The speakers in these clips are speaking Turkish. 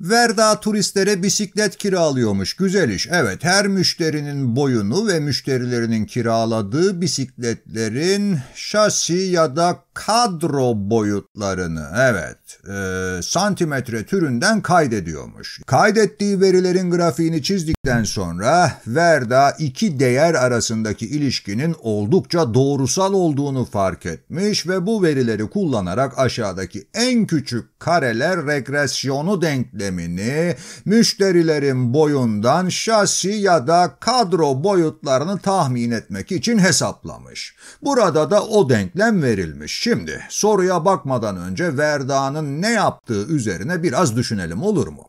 Verda turistlere bisiklet kiralıyormuş. Güzel iş. Evet her müşterinin boyunu ve müşterilerinin kiraladığı bisikletlerin şasi ya da kadro boyutlarını evet e, santimetre türünden kaydediyormuş. Kaydettiği verilerin grafiğini çizdikten sonra Verda iki değer arasındaki ilişkinin oldukça doğrusal olduğunu fark etmiş ve bu verileri kullanarak aşağıdaki en küçük kareler regresyonu denklemini müşterilerin boyundan şasi ya da kadro boyutlarını tahmin etmek için hesaplamış. Burada da o denklem verilmiş. Şimdi soruya bakmadan önce Verda'nın ne yaptığı üzerine biraz düşünelim olur mu?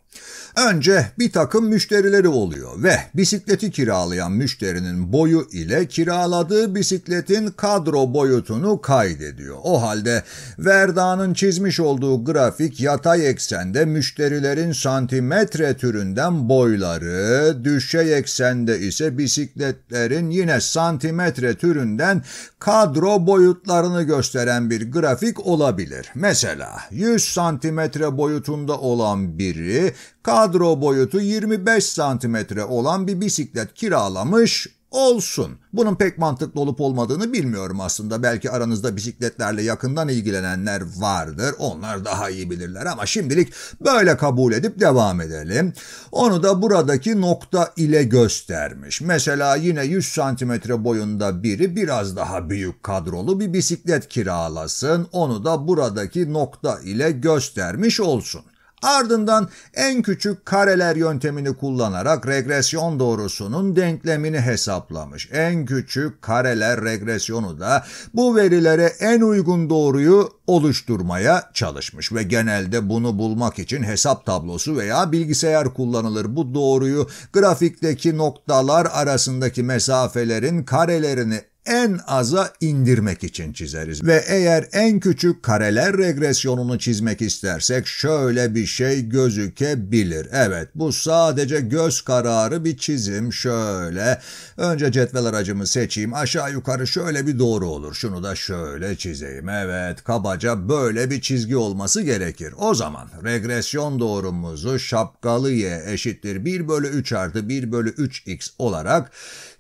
Önce bir takım müşterileri oluyor ve bisikleti kiralayan müşterinin boyu ile kiraladığı bisikletin kadro boyutunu kaydediyor. O halde Verda'nın çizmiş olduğu grafik yatay eksende müşterilerin santimetre türünden boyları, düşey eksende ise bisikletlerin yine santimetre türünden kadro boyutlarını gösteren bir grafik olabilir. Mesela 100 santimetre boyutunda olan biri kadro kadro boyutu 25 santimetre olan bir bisiklet kiralamış olsun. Bunun pek mantıklı olup olmadığını bilmiyorum aslında. Belki aranızda bisikletlerle yakından ilgilenenler vardır. Onlar daha iyi bilirler ama şimdilik böyle kabul edip devam edelim. Onu da buradaki nokta ile göstermiş. Mesela yine 100 santimetre boyunda biri biraz daha büyük kadrolu bir bisiklet kiralasın. Onu da buradaki nokta ile göstermiş olsun. Ardından en küçük kareler yöntemini kullanarak regresyon doğrusunun denklemini hesaplamış. En küçük kareler regresyonu da bu verilere en uygun doğruyu oluşturmaya çalışmış ve genelde bunu bulmak için hesap tablosu veya bilgisayar kullanılır. Bu doğruyu grafikteki noktalar arasındaki mesafelerin karelerini en aza indirmek için çizeriz. Ve eğer en küçük kareler regresyonunu çizmek istersek şöyle bir şey gözükebilir. Evet bu sadece göz kararı bir çizim şöyle. Önce cetvel aracımı seçeyim aşağı yukarı şöyle bir doğru olur. Şunu da şöyle çizeyim. Evet kabaca böyle bir çizgi olması gerekir. O zaman regresyon doğrumuzu şapkalı y eşittir 1 bölü 3 artı 1 bölü 3x olarak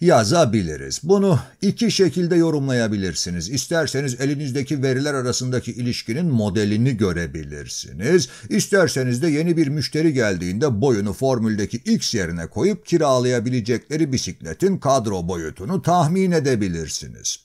yazabiliriz. Bunu iki şekilde yorumlayabilirsiniz. İsterseniz elinizdeki veriler arasındaki ilişkinin modelini görebilirsiniz. İsterseniz de yeni bir müşteri geldiğinde boyunu formüldeki X yerine koyup kiralayabilecekleri bisikletin kadro boyutunu tahmin edebilirsiniz.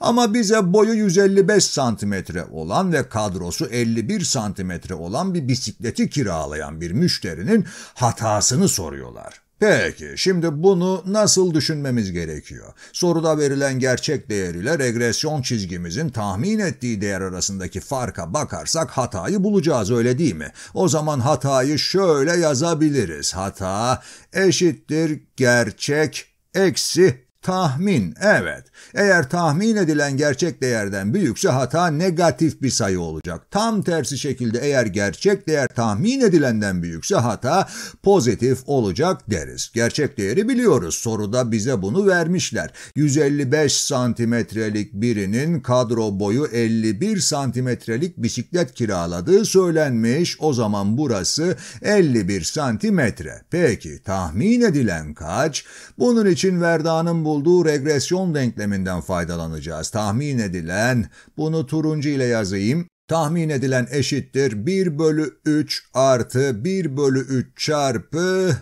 Ama bize boyu 155 santimetre olan ve kadrosu 51 santimetre olan bir bisikleti kiralayan bir müşterinin hatasını soruyorlar. Peki, şimdi bunu nasıl düşünmemiz gerekiyor? Soruda verilen gerçek değer ile regresyon çizgimizin tahmin ettiği değer arasındaki farka bakarsak hatayı bulacağız öyle değil mi? O zaman hatayı şöyle yazabiliriz. Hata eşittir gerçek eksi Tahmin, evet. Eğer tahmin edilen gerçek değerden büyükse hata negatif bir sayı olacak. Tam tersi şekilde eğer gerçek değer tahmin edilenden büyükse hata pozitif olacak deriz. Gerçek değeri biliyoruz. Soruda bize bunu vermişler. 155 santimetrelik birinin kadro boyu 51 santimetrelik bisiklet kiraladığı söylenmiş. O zaman burası 51 santimetre. Peki tahmin edilen kaç? Bunun için Verda'nın bu bulduğu regresyon denkleminden faydalanacağız. Tahmin edilen, bunu turuncu ile yazayım, tahmin edilen eşittir 1 bölü 3 artı 1 bölü 3 çarpı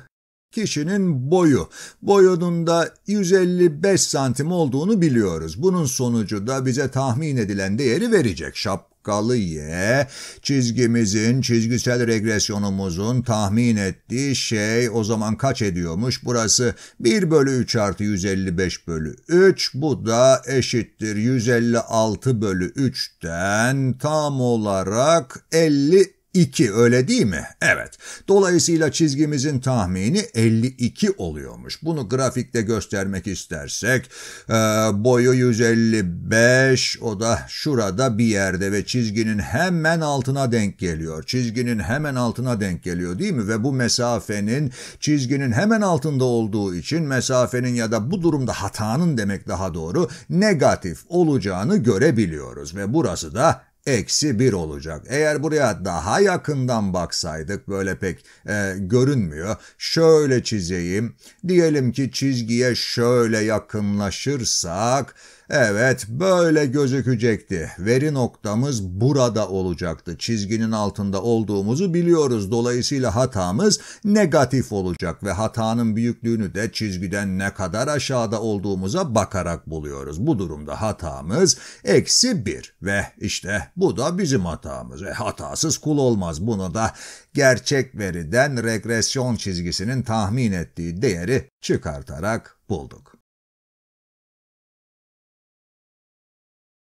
kişinin boyu. Boyunun da 155 santim olduğunu biliyoruz. Bunun sonucu da bize tahmin edilen değeri verecek. Şap şapkalı Y, çizgimizin, çizgisel regresyonumuzun tahmin ettiği şey o zaman kaç ediyormuş? Burası 1 bölü 3 artı 155 bölü 3, bu da eşittir 156 bölü 3'ten tam olarak 50 2 öyle değil mi? Evet. Dolayısıyla çizgimizin tahmini 52 oluyormuş. Bunu grafikte göstermek istersek e, boyu 155 o da şurada bir yerde ve çizginin hemen altına denk geliyor. Çizginin hemen altına denk geliyor değil mi? Ve bu mesafenin çizginin hemen altında olduğu için mesafenin ya da bu durumda hatanın demek daha doğru negatif olacağını görebiliyoruz ve burası da eksi 1 olacak. Eğer buraya daha yakından baksaydık böyle pek e, görünmüyor. Şöyle çizeyim. Diyelim ki çizgiye şöyle yakınlaşırsak Evet, böyle gözükecekti. Veri noktamız burada olacaktı. Çizginin altında olduğumuzu biliyoruz. Dolayısıyla hatamız negatif olacak ve hatanın büyüklüğünü de çizgiden ne kadar aşağıda olduğumuza bakarak buluyoruz. Bu durumda hatamız eksi bir ve işte bu da bizim hatamız. E, hatasız kul olmaz. Bunu da gerçek veriden regresyon çizgisinin tahmin ettiği değeri çıkartarak bulduk.